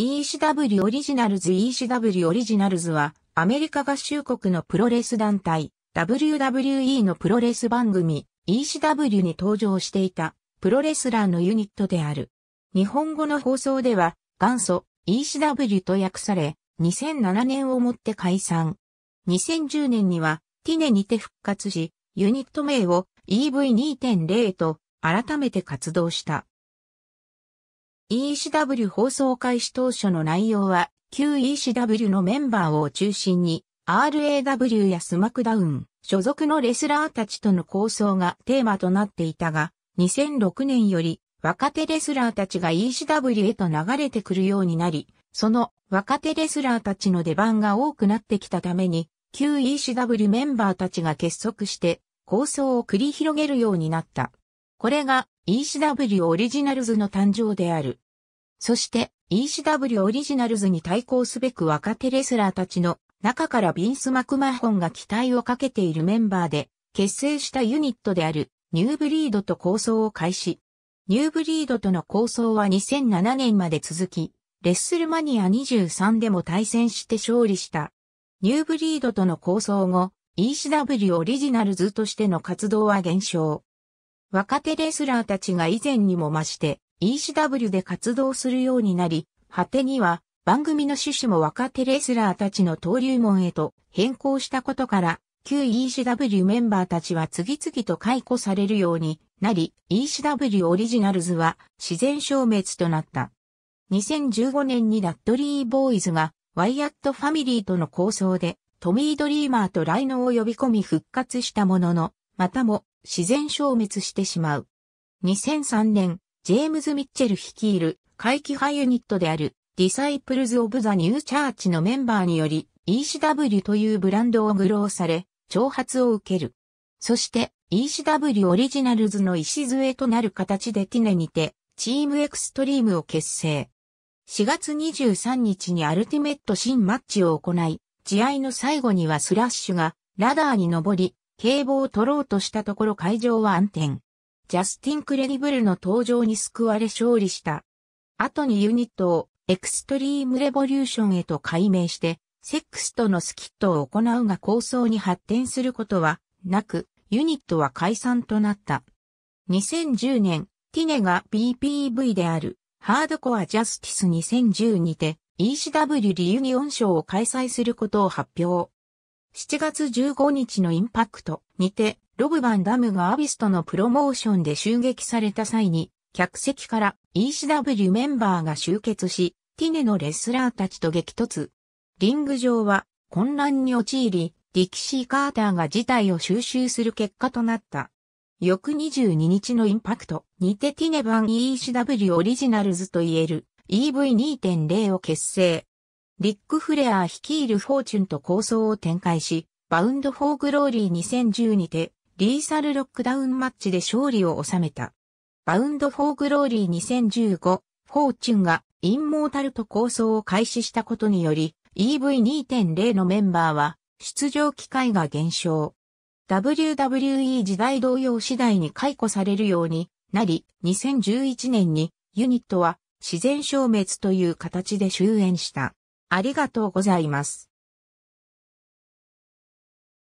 ECW オリジナルズ ECW オリジナルズはアメリカ合衆国のプロレス団体 WWE のプロレス番組 ECW に登場していたプロレスラーのユニットである。日本語の放送では元祖 ECW と訳され2007年をもって解散。2010年にはティネにて復活しユニット名を EV2.0 と改めて活動した。ECW 放送開始当初の内容は、旧 ECW のメンバーを中心に、RAW やスマクダウン、所属のレスラーたちとの構想がテーマとなっていたが、2006年より若手レスラーたちが ECW へと流れてくるようになり、その若手レスラーたちの出番が多くなってきたために、旧 ECW メンバーたちが結束して構想を繰り広げるようになった。これが ECW オリジナルズの誕生である。そして ECW オリジナルズに対抗すべく若手レスラーたちの中からビンス・マクマホンが期待をかけているメンバーで結成したユニットであるニューブリードと構想を開始。ニューブリードとの構想は2007年まで続き、レッスルマニア23でも対戦して勝利した。ニューブリードとの構想後、ECW オリジナルズとしての活動は減少。若手レスラーたちが以前にも増して ECW で活動するようになり、果てには番組の趣旨も若手レスラーたちの登竜門へと変更したことから、旧 ECW メンバーたちは次々と解雇されるようになり、ECW オリジナルズは自然消滅となった。2015年にラッドリーボーイズがワイアットファミリーとの構想でトミー・ドリーマーとライノを呼び込み復活したものの、またも自然消滅してしまう。2003年、ジェームズ・ミッチェル率いる怪奇派ユニットであるディサイプルズ・オブ・ザ・ニュー・チャーチのメンバーにより ECW というブランドを愚弄され、挑発を受ける。そして ECW オリジナルズの礎となる形でティネにてチームエクストリームを結成。4月23日にアルティメット新マッチを行い、試合の最後にはスラッシュがラダーに登り、警棒を取ろうとしたところ会場は暗転。ジャスティン・クレディブルの登場に救われ勝利した。後にユニットをエクストリームレボリューションへと改名して、セックスとのスキットを行うが構想に発展することはなく、ユニットは解散となった。2010年、ティネが b p v であるハードコアジャスティス2010にて ECW リユニオン賞を開催することを発表。7月15日のインパクトにて、ロブバンダムがアビストのプロモーションで襲撃された際に、客席から ECW メンバーが集結し、ティネのレスラーたちと激突。リング上は混乱に陥り、ディキシー・カーターが事態を収集する結果となった。翌22日のインパクトにてティネ版 ECW オリジナルズといえる EV2.0 を結成。リック・フレアー率いるフォーチュンと構想を展開し、バウンド・フォー・グローリー2010にて、リーサル・ロックダウンマッチで勝利を収めた。バウンド・フォー・グローリー2015、フォーチュンがインモータルと構想を開始したことにより、EV2.0 のメンバーは、出場機会が減少。WWE 時代同様次第に解雇されるようになり、2011年にユニットは自然消滅という形で終焉した。ありがとうございます。